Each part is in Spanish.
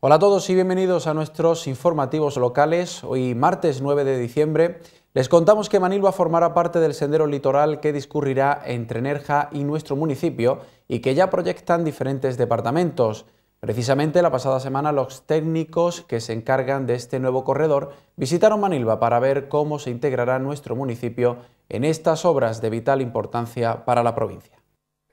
Hola a todos y bienvenidos a nuestros informativos locales. Hoy martes 9 de diciembre les contamos que Manilva formará parte del sendero litoral que discurrirá entre Nerja y nuestro municipio y que ya proyectan diferentes departamentos. Precisamente la pasada semana los técnicos que se encargan de este nuevo corredor visitaron Manilva para ver cómo se integrará nuestro municipio en estas obras de vital importancia para la provincia.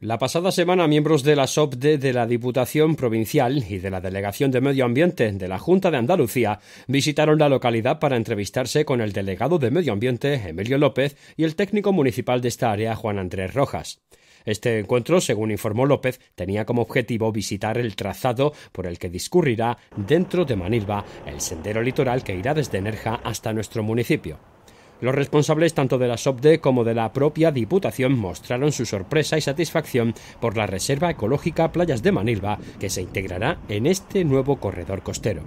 La pasada semana, miembros de la SOPDE de la Diputación Provincial y de la Delegación de Medio Ambiente de la Junta de Andalucía visitaron la localidad para entrevistarse con el delegado de Medio Ambiente, Emilio López, y el técnico municipal de esta área, Juan Andrés Rojas. Este encuentro, según informó López, tenía como objetivo visitar el trazado por el que discurrirá dentro de Manilva el sendero litoral que irá desde Nerja hasta nuestro municipio. Los responsables tanto de la SOPDE como de la propia Diputación mostraron su sorpresa y satisfacción por la Reserva Ecológica Playas de Manilva, que se integrará en este nuevo corredor costero.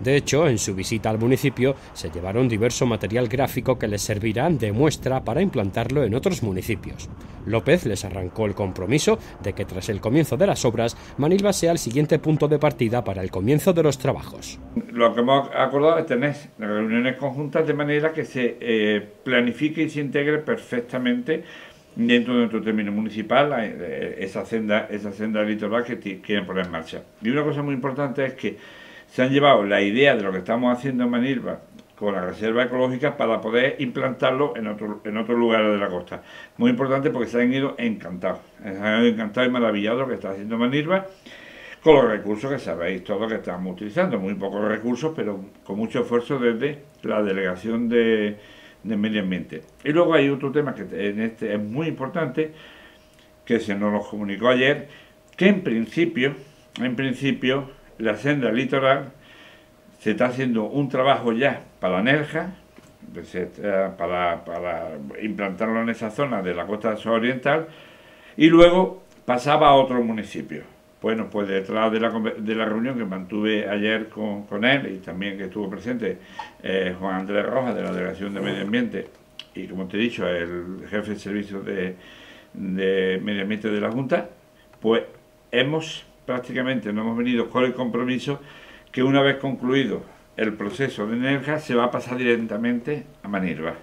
De hecho, en su visita al municipio se llevaron diverso material gráfico que les servirá de muestra para implantarlo en otros municipios. López les arrancó el compromiso de que tras el comienzo de las obras, Manilva sea el siguiente punto de partida para el comienzo de los trabajos. Lo que hemos acordado este es tener reuniones conjuntas de manera que se eh, planifique y se integre perfectamente dentro de nuestro término municipal eh, esa senda, esa senda litoral que quieren poner en marcha. Y una cosa muy importante es que se han llevado la idea de lo que estamos haciendo en Manilva con la reserva ecológica para poder implantarlo en otro, en otros lugares de la costa. Muy importante porque se han ido encantados, se han ido encantados y maravillados lo que está haciendo Manilva con los recursos que sabéis todos que estamos utilizando, muy pocos recursos, pero con mucho esfuerzo desde la delegación de, de medio ambiente. Y luego hay otro tema que en este es muy importante, que se nos lo comunicó ayer, que en principio, en principio la senda litoral, se está haciendo un trabajo ya para Nerja, eh, para, para implantarlo en esa zona de la costa suroriental, y luego pasaba a otro municipio. Bueno, pues detrás de la, reunión que mantuve ayer con, él y también que estuvo presente eh, Juan Andrés Rojas de la Delegación de Medio Ambiente y, como te he dicho, el jefe de servicio de, de Medio Ambiente de la Junta, pues hemos prácticamente no hemos venido con el compromiso que una vez concluido el proceso de Nerja se va a pasar directamente a Manilva.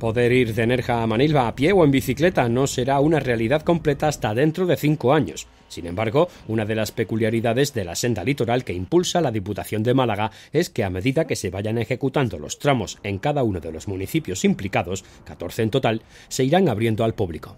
Poder ir de Nerja a Manilva a pie o en bicicleta no será una realidad completa hasta dentro de cinco años. Sin embargo, una de las peculiaridades de la senda litoral que impulsa la Diputación de Málaga es que a medida que se vayan ejecutando los tramos en cada uno de los municipios implicados, 14 en total, se irán abriendo al público.